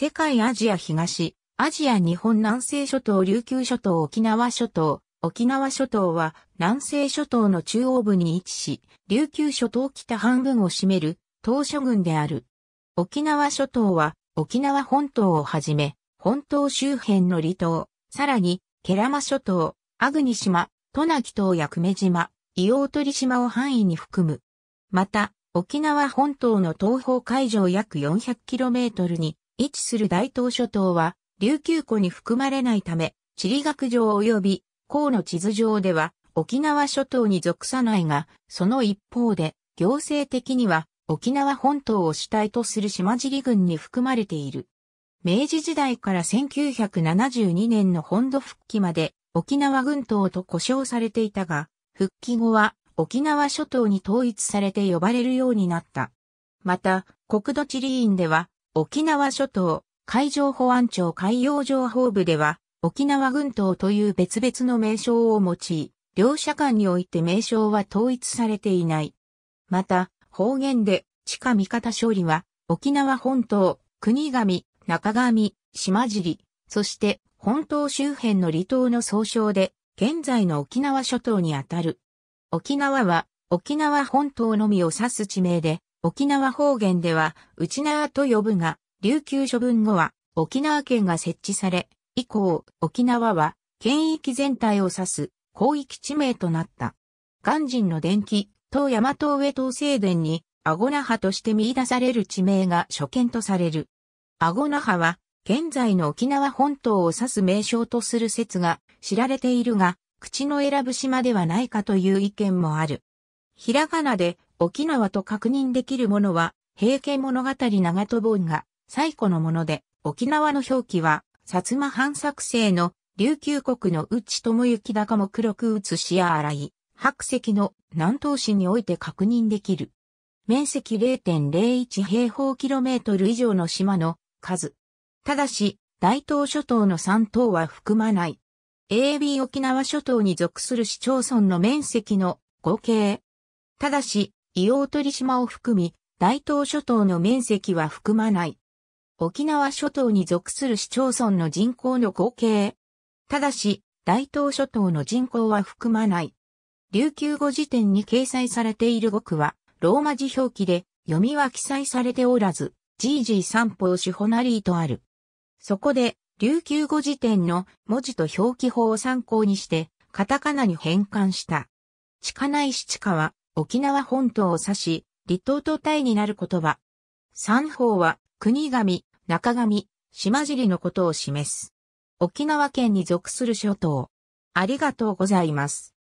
世界アジア東、アジア日本南西諸島琉球諸島沖縄諸島、沖縄諸島は南西諸島の中央部に位置し、琉球諸島北半分を占める島諸群である。沖縄諸島は沖縄本島をはじめ、本島周辺の離島、さらに、ケラマ諸島、アグニ島、トナキ島や久米島、伊黄鳥島を範囲に含む。また、沖縄本島の東方海上約 400km に位置する大東諸島は、琉球湖に含まれないため、地理学上及び、河の地図上では、沖縄諸島に属さないが、その一方で、行政的には、沖縄本島を主体とする島尻郡に含まれている。明治時代から1972年の本土復帰まで、沖縄群島と呼称されていたが、復帰後は沖縄諸島に統一されて呼ばれるようになった。また、国土地理院では沖縄諸島、海上保安庁海洋情報部では、沖縄群島という別々の名称を用い、両者間において名称は統一されていない。また、方言で、地下味方勝利は、沖縄本島、国神、中神、島尻、そして本島周辺の離島の総称で、現在の沖縄諸島にあたる。沖縄は、沖縄本島のみを指す地名で、沖縄方言では、内縄と呼ぶが、琉球処分後は、沖縄県が設置され、以降、沖縄は、県域全体を指す、広域地名となった。鑑真の伝記、東山東上東西伝に、アゴナハとして見出される地名が初見とされる。アゴナハは、現在の沖縄本島を指す名称とする説が知られているが、口の選ぶ島ではないかという意見もある。ひらがなで、沖縄と確認できるものは、平家物語長戸本が最古のもので、沖縄の表記は、薩摩藩作成の琉球国の内智行高も黒く写しや荒い、白石の南東市において確認できる。面積0.01平方キロメートル以上の島の数。ただし、大東諸島の3島は含まない。AB 沖縄諸島に属する市町村の面積の合計。ただし、硫黄鳥島を含み、大東諸島の面積は含まない。沖縄諸島に属する市町村の人口の合計。ただし、大東諸島の人口は含まない。琉球語辞典に掲載されている語句は、ローマ字表記で、読みは記載されておらず、ジージー散歩をしほなりとある。そこで、琉球語辞典の文字と表記法を参考にして、カタカナに変換した。地下ない七地下は、沖縄本島を指し、離島と対になる言葉。三方は、国神、中神、島尻のことを示す。沖縄県に属する諸島。ありがとうございます。